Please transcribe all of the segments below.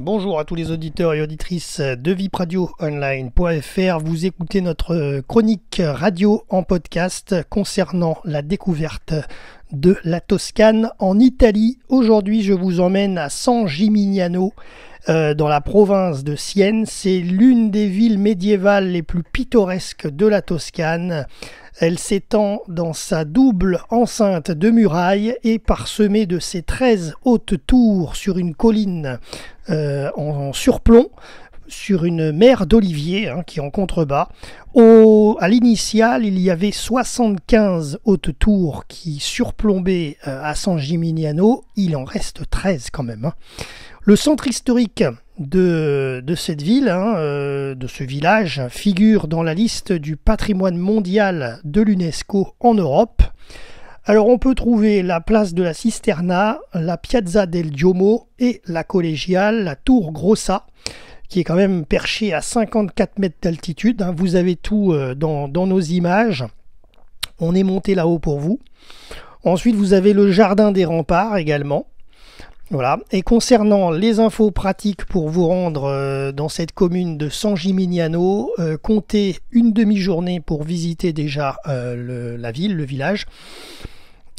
Bonjour à tous les auditeurs et auditrices de vipradioonline.fr. Vous écoutez notre euh, chronique radio en podcast concernant la découverte de la Toscane en Italie. Aujourd'hui, je vous emmène à San Gimignano, euh, dans la province de Sienne. C'est l'une des villes médiévales les plus pittoresques de la Toscane. Elle s'étend dans sa double enceinte de murailles et parsemée de ses 13 hautes tours sur une colline euh, en surplomb sur une mer d'oliviers hein, qui est en contrebas. à l'initiale, il y avait 75 hautes tours qui surplombaient euh, à San Gimignano. Il en reste 13 quand même. Hein. Le centre historique de, cette ville, hein, euh, de ce village, figure dans la liste du patrimoine mondial de l'UNESCO en Europe. Alors on peut trouver la place de la Cisterna, la Piazza del Diomo et la collégiale, la Tour Grossa qui est quand même perché à 54 mètres d'altitude. Hein. Vous avez tout euh, dans, nos images. On est monté là-haut pour vous. Ensuite, vous avez le jardin des remparts également. Voilà. Et concernant les infos pratiques pour vous rendre euh, dans cette commune de San Gimignano, euh, comptez une demi-journée pour visiter déjà la ville, le village.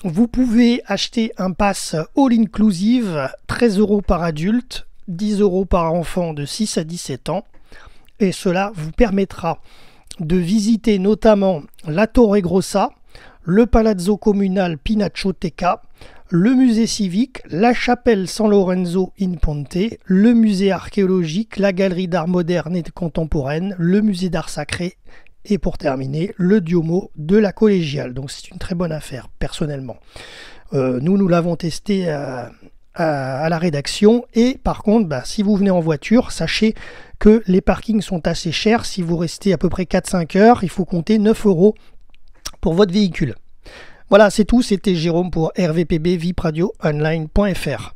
Vous pouvez acheter un pass all inclusive, 13 euros par adulte, 10 euros par enfant de 6 à 17 ans. Et cela vous permettra de visiter notamment la Torre Grossa, le Palazzo Communal Pinacoteca, le musée civique, la chapelle San Lorenzo in Ponte, le musée archéologique, la galerie d'art moderne et contemporaine, le musée d'art sacré et pour terminer, le Diomo de la collégiale. Donc c'est une très bonne affaire, personnellement. Euh, nous, nous l'avons testé euh, à, la rédaction. Et par contre, bah, si vous venez en voiture, sachez que les parkings sont assez chers. Si vous restez à peu près 4-5 heures, il faut compter 9 euros pour votre véhicule. Voilà, c'est tout. C'était Jérôme pour RVPB, vipradio-online.fr.